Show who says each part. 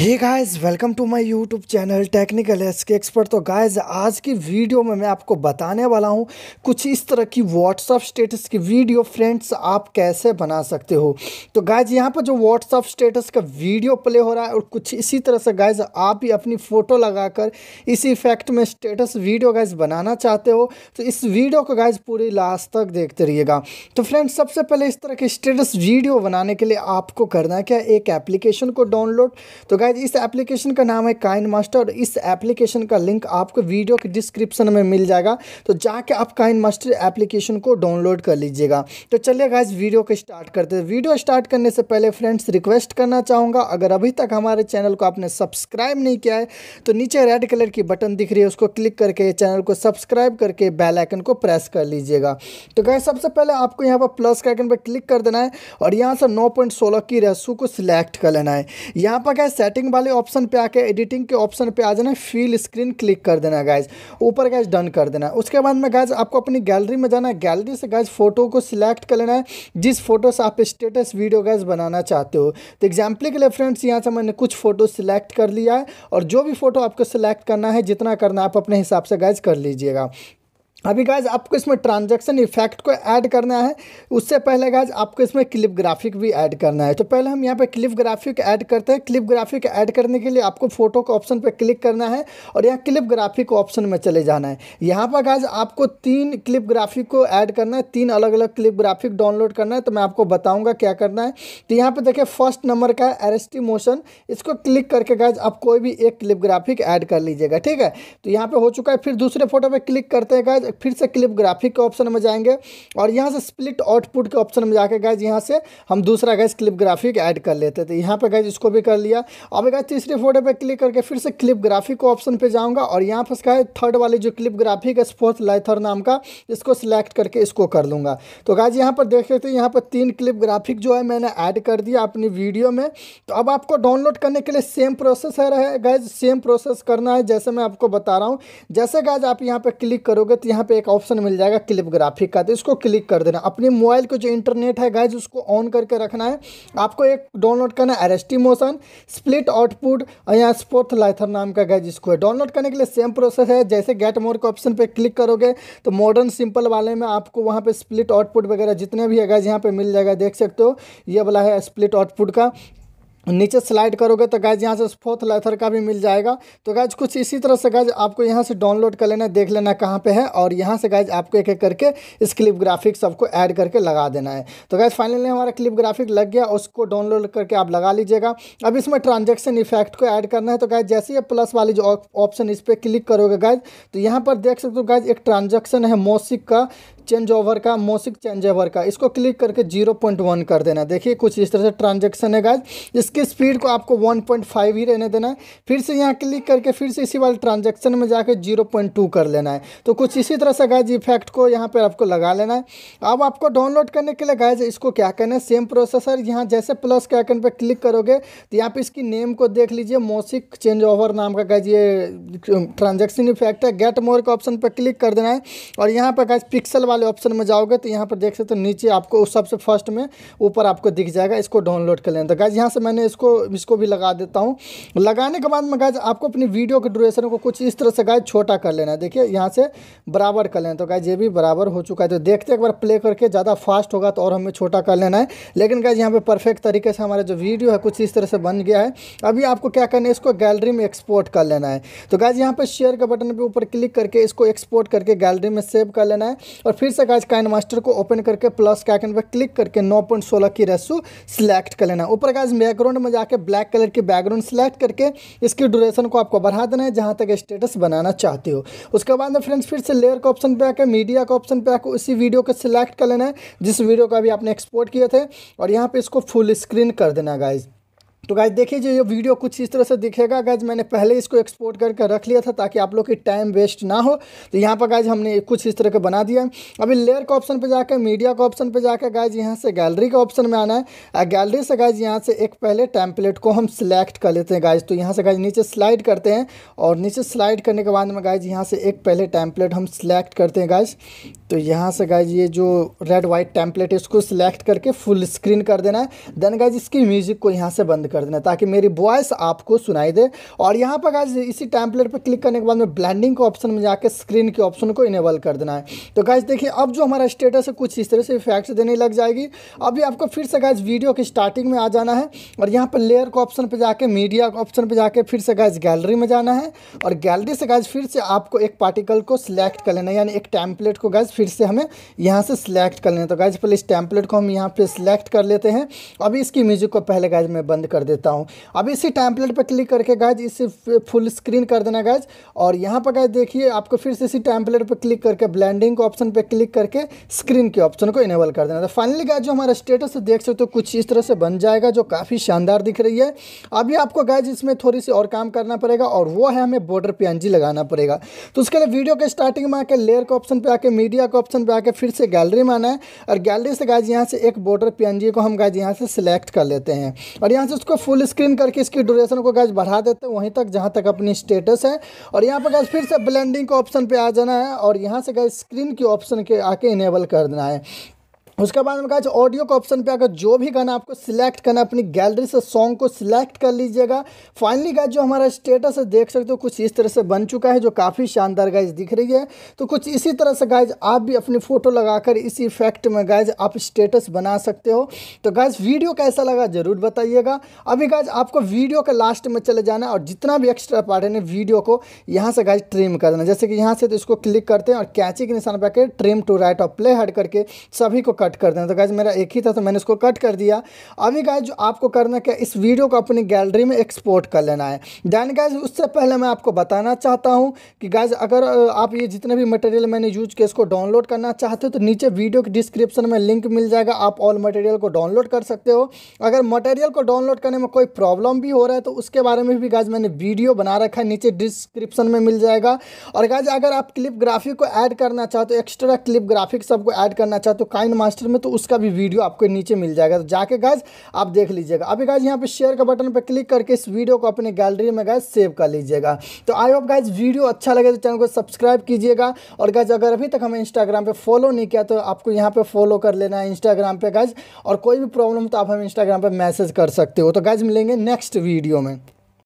Speaker 1: hey guys welcome to my YouTube channel technical S K expert तो guys आज की video में मैं आपको बताने वाला हूं कुछ इस तरह की व्हाट्सअप स्टेटस की वीडियो फ्रेंड्स आप कैसे बना सकते हो तो गाइस यहां पर जो व्हाट्सअप स्टेटस का वीडियो प्ले हो रहा है और कुछ इसी तरह से गाइस आप ही अपनी फ़ोटो लगा इस इफेक्ट में स्टेटस वीडियो गाइज बनाना चाहते हो तो इस वीडियो को गाइज पूरी लास्ट तक देखते रहिएगा तो फ्रेंड्स सबसे पहले इस तरह के स्टेटस वीडियो बनाने के लिए आपको करना है क्या एक एप्लीकेशन को डाउनलोड तो गाइज गाइज इस एप्लीकेशन का नाम है काइन मास्टर और इस एप्लीकेशन का लिंक आपको वीडियो के डिस्क्रिप्शन में मिल जाएगा तो जाके आप काइन मास्टर एप्लीकेशन को डाउनलोड कर लीजिएगा तो चलिए गाइज वीडियो को स्टार्ट करते हैं वीडियो स्टार्ट करने से पहले फ्रेंड्स रिक्वेस्ट करना चाहूँगा अगर अभी तक हमारे चैनल को आपने सब्सक्राइब नहीं किया है तो नीचे रेड कलर की बटन दिख रही है उसको क्लिक करके चैनल को सब्सक्राइब करके बेलाइकन को प्रेस कर लीजिएगा तो गाइज सबसे पहले आपको यहाँ पर प्लस आइकन पर क्लिक कर देना है और यहाँ से नौ की रेसू को सिलेक्ट कर लेना है यहाँ पर गाइज सेटिंग सेटिंग वाले ऑप्शन पे आके एडिटिंग के ऑप्शन पे आ जाना फील स्क्रीन क्लिक कर देना गाइज ऊपर गाइज डन कर देना उसके बाद में गाइज आपको अपनी गैलरी में जाना है गैलरी से गाइज फ़ोटो को सिलेक्ट कर लेना है जिस फोटो से आप स्टेटस वीडियो गाइज बनाना चाहते हो तो एग्जाम्पल के लिए फ्रेंड्स यहाँ से मैंने कुछ फ़ोटो सिलेक्ट कर लिया है और जो भी फ़ोटो आपको सिलेक्ट करना है जितना करना आप अपने हिसाब से गाइज कर लीजिएगा अभी गाइज आपको इसमें ट्रांजैक्शन इफेक्ट को ऐड करना है उससे पहले गाइज आपको इसमें क्लिप ग्राफिक भी ऐड करना है तो पहले हम यहाँ पे क्लिप ग्राफिक ऐड करते हैं क्लिप ग्राफिक ऐड करने के लिए आपको फोटो के ऑप्शन पे क्लिक करना है और यहाँ क्लिप ग्राफिक ऑप्शन में चले जाना है यहाँ पर गाइज आपको तीन क्लिप ग्राफिक को ऐड करना है तीन अलग अलग क्लिप ग्राफिक डाउनलोड करना है तो मैं आपको बताऊँगा क्या करना है तो यहाँ पर देखिए फर्स्ट नंबर का है एरेस्टी मोशन इसको क्लिक करके गाइज आप कोई भी एक क्लिप ग्राफिक ऐड कर लीजिएगा ठीक है तो यहाँ पर हो चुका है फिर दूसरे फोटो पर क्लिक करते हैं गाइज फिर से क्लिप ग्राफिक के ऑप्शन में जाएंगे और यहाँ से स्प्लिट आउटपुट के ऑप्शन में जाकर गैज यहाँ से हम दूसरा गैस क्लिप ग्राफिक ऐड कर लेते थे यहाँ पर गैज इसको भी कर लिया अब गैस तीसरे फोटो पर क्लिक करके फिर से क्लिप ग्राफिक को ऑप्शन पर जाऊँगा और यहाँ पर इसका थर्ड वाली जो क्लिप ग्राफिक है फोर्थ लाइथर नाम का इसको सिलेक्ट करके इसको कर लूँगा तो गैज यहाँ पर देख लेते यहाँ पर तीन क्लिप ग्राफिक जो है मैंने ऐड कर दिया अपनी वीडियो में तो अब आपको डाउनलोड करने के लिए सेम प्रोसेस है गैज सेम प्रोसेस करना है जैसे मैं आपको बता रहा हूँ जैसे गैज आप यहाँ पर क्लिक करोगे तो यहाँ यहाँ पे एक ऑप्शन मिल जाएगा क्लिप ग्राफिक का तो इसको क्लिक कर देना अपने मोबाइल को जो इंटरनेट है गाइज उसको ऑन करके रखना है आपको एक डाउनलोड करना है एरेस्टी मोशन स्प्लिट आउटपुट और यहाँ स्पोर्थ लाइथर नाम का गाइज इसको है डाउनलोड करने के लिए सेम प्रोसेस है जैसे गेट मोर के ऑप्शन पर क्लिक करोगे तो मॉडर्न सिंपल वाले में आपको वहाँ पर स्प्लिट आउटपुट वगैरह जितने भी है गाइज यहाँ पर मिल जाएगा देख सकते हो ये वाला है स्प्लिट आउटपुट का नीचे स्लाइड करोगे तो गैज यहाँ से फोर्थ लेथर का भी मिल जाएगा तो गैज कुछ इसी तरह से गैज आपको यहाँ से डाउनलोड कर लेना देख लेना कहाँ पे है और यहाँ से गैज आपको एक एक करके इस क्लिप ग्राफिक सबको ऐड करके लगा देना है तो गैज फाइनली हमारा क्लिप ग्राफिक लग गया उसको डाउनलोड करके आप लगा लीजिएगा अब इसमें ट्रांजेक्शन इफेक्ट को ऐड करना है तो गैज जैसे ही प्लस वाली जो ऑप्शन इस पर क्लिक करोगे गैज तो यहाँ पर देख सकते हो गैज एक ट्रांजेक्शन है मोसिक का चेंज ओवर का मोसिक चेंज ओवर का इसको क्लिक करके जीरो पॉइंट वन कर देना देखिए कुछ इस तरह से ट्रांजेक्शन है गाइज इसकी स्पीड को आपको वन पॉइंट फाइव ही रहने देना है फिर से यहाँ क्लिक करके फिर से इसी वाले ट्रांजेक्शन में जाकर जीरो पॉइंट टू कर लेना है तो कुछ इसी तरह से गाइज इफेक्ट को यहाँ पर आपको लगा लेना है अब आपको डाउनलोड करने के लिए गाइज इसको क्या करना है सेम प्रोसेसर यहाँ जैसे प्लस के आइकन पर क्लिक करोगे तो यहाँ पर इसकी नेम को देख लीजिए मोसिक चेंज ओवर नाम का गाइज ये ट्रांजेक्शन इफेक्ट है गेट मोर के ऑप्शन पर क्लिक कर देना है और यहाँ पर गाइज पिक्सल वाले ऑप्शन में जाओगे तो यहाँ पर देख सकते हो नीचे आपको उस सबसे फर्स्ट में ऊपर आपको दिख जाएगा इसको डाउनलोड कर लेना तो गाइज यहाँ से मैंने इसको इसको भी लगा देता हूँ लगाने के बाद में गाइज आपको अपनी वीडियो के ड्यूरेशन को कुछ इस तरह से गाय छोटा कर लेना है देखिए यहाँ से बराबर कर लेना तो गाइज ये भी बराबर हो चुका है तो देखते एक बार प्ले करके ज़्यादा फास्ट होगा तो और हमें छोटा कर लेना है लेकिन गाइज यहाँ पर परफेक्ट तरीके से हमारा जो वीडियो है कुछ इस तरह से बन गया है अभी आपको क्या करना है इसको गैलरी में एक्सपोर्ट कर लेना है तो गाइज यहाँ पर शेयर के बटन पर ऊपर क्लिक करके इसको एक्सपोर्ट करके गैलरी में सेव कर लेना है और फिर से गाइज काइन मास्टर को ओपन करके प्लस के आइकन पर क्लिक करके नौ पॉइंट सोलह की रेसो सिलेक्ट कर लेना ऊपर गाइज बैकग्राउंड में जाके ब्लैक कलर की बैकग्राउंड सिलेक्ट करके इसकी ड्यूरेशन को आपको बढ़ा देना है जहाँ तक स्टेटस बनाना चाहते हो उसके बाद में फ्रेंड्स फिर से लेयर का ऑप्शन पे आकर मीडिया का ऑप्शन पे आकर उसी वीडियो को सिलेक्ट कर लेना है जिस वीडियो का अभी आपने एक्सपोर्ट किए थे और यहाँ पर इसको फुल स्क्रीन कर देना गाइज़ तो गाइज देखिए जो ये वीडियो कुछ इस तरह से दिखेगा गाइज मैंने पहले इसको एक्सपोर्ट करके रख लिया था ताकि आप लोग की टाइम वेस्ट ना हो तो यहाँ पर गाइज हमने कुछ इस तरह का बना दिया अभी लेयर का ऑप्शन पर जाकर मीडिया का ऑप्शन पर जाकर गाइज यहाँ से गैलरी का ऑप्शन में आना है गैलरी से गाइज यहाँ से एक पहले टैम्पलेट को हम सिलेक्ट कर लेते हैं गाइज तो यहाँ से गाइज नीचे स्लाइड करते हैं और नीचे स्लाइड करने के बाद में गाइज यहाँ से एक पहले टैम्पलेट हम सिलेक्ट करते हैं गाइज तो यहाँ से गाइज ये जो रेड वाइट टेम्पलेट है इसको सिलेक्ट करके फुल स्क्रीन कर देना है देन गाइज इसकी म्यूज़िक को यहाँ से बंद कर देना है ताकि मेरी वॉइस आपको सुनाई दे और यहाँ पर गाइज इसी टैंपलेट पर क्लिक करने के बाद में ब्लैंडिंग के ऑप्शन में जाकर स्क्रीन के ऑप्शन को इनेबल कर देना है तो गाइज देखिए अब जो हमारा स्टेटस है कुछ इस तरह से इफेक्ट देने लग जाएगी अभी आपको फिर से गाइज वीडियो के स्टार्टिंग में आ जाना है और यहाँ पर लेयर के ऑप्शन पर जाके मीडिया के ऑप्शन पर जाकर फिर से गाइज गैलरी में जाना है और गैलरी से गाइज फिर से आपको एक पार्टिकल को सिलेक्ट कर लेना है यानी एक टैंपलेट को गाइज फिर से हमें यहाँ से सिलेक्ट कर लेना तो गाइज पहले इस टैंपलेट को हम यहाँ पे सिलेक्ट कर लेते हैं अभी इसकी म्यूजिक को पहले गाइज मैं बंद कर देता हूँ अभी इसी टैंपलेट पर क्लिक करके गाइज इसे फुल स्क्रीन कर देना गाइज और यहाँ पर गाइज देखिए आपको फिर से इसी टैंपलेट पर क्लिक करके ब्लैंडिंग के ऑप्शन पर क्लिक करके स्क्रीन के ऑप्शन को इनेबल कर देना तो फाइनली गाइज जो हमारा स्टेटस देख सकते हो कुछ इस तरह से बन जाएगा जो काफ़ी शानदार दिख रही है अभी आपको गाइज इसमें थोड़ी सी और काम करना पड़ेगा और वो है हमें बॉर्डर पी लगाना पड़ेगा तो उसके लिए वीडियो के स्टार्टिंग में आकर लेयर के ऑप्शन पर आके मीडिया बैक ऑप्शन पे आके फिर से गैलरी में आना है और गैलरी से गाइज यहाँ से एक बॉर्डर पी को हम गाइज यहाँ से सिलेक्ट कर लेते हैं और यहाँ से उसको फुल स्क्रीन करके इसकी ड्यूरेशन को गाइज बढ़ा देते हैं वहीं तक जहाँ तक अपनी स्टेटस है और यहाँ पर गाइज फिर से ब्लैंडिंग के ऑप्शन पर आ जाना है और यहाँ से गाइज स्क्रीन के ऑप्शन के आके इनेबल कर देना है उसके बाद में कहा ऑडियो अच्छा, का ऑप्शन पे आकर जो भी गाना आपको सिलेक्ट करना अपनी गैलरी से सॉन्ग को सिलेक्ट कर लीजिएगा फाइनली गाइज जो हमारा स्टेटस है देख सकते हो कुछ इस तरह से बन चुका है जो काफ़ी शानदार गाइज दिख रही है तो कुछ इसी तरह से गाइज आप भी अपनी फ़ोटो लगाकर इसी इफेक्ट में गाइज आप स्टेटस बना सकते हो तो गाइज वीडियो कैसा लगा ज़रूर बताइएगा अभी गाइज आपको वीडियो का लास्ट में चले जाना और जितना भी एक्स्ट्रा पार्ट है ना वीडियो को यहाँ से गाइज ट्रिम कर देना जैसे कि यहाँ से तो इसको क्लिक करते हैं और कैची के निशान पर ट्रिम टू राइट और प्ले हट करके सभी को कर कट कर देना तो गाइज मेरा एक ही था तो मैंने उसको कट कर दिया अभी गाइज जो आपको करना क्या इस वीडियो को अपनी गैलरी में एक्सपोर्ट कर लेना है दैन गाइज उससे पहले मैं आपको बताना चाहता हूँ कि गाइज अगर आप ये जितने भी मटेरियल मैंने यूज किया इसको डाउनलोड करना चाहते हो तो नीचे वीडियो के डिस्क्रिप्शन में लिंक मिल जाएगा आप ऑल मटेरियल को डाउनलोड कर सकते हो अगर मटेरियल को डाउनलोड करने में कोई प्रॉब्लम भी हो रहा है तो उसके बारे में भी गाइज मैंने वीडियो बना रखा है नीचे डिस्क्रिप्शन में मिल जाएगा और गाइज अगर आप क्लिप ग्राफिक को ऐड करना चाहते हो एक्स्ट्रा क्लिप ग्राफिक सबको ऐड करना चाहते हो काइन मास्टर में तो उसका भी वीडियो आपको नीचे मिल जाएगा तो जाके गाइज आप देख लीजिएगा अभी गाइज यहाँ पे शेयर का बटन पर क्लिक करके इस वीडियो को अपने गैलरी में गाइज सेव कर लीजिएगा तो आई होप गाइज वीडियो अच्छा लगे तो चैनल को सब्सक्राइब कीजिएगा और गाइज अगर अभी तक हमें इंस्टाग्राम पर फॉलो नहीं किया तो आपको यहाँ पर फॉलो कर लेना है इंस्टाग्राम पर गाइज और कोई भी प्रॉब्लम तो आप हमें इंस्टाग्राम पर मैसेज कर सकते हो तो गाइज मिलेंगे नेक्स्ट वीडियो में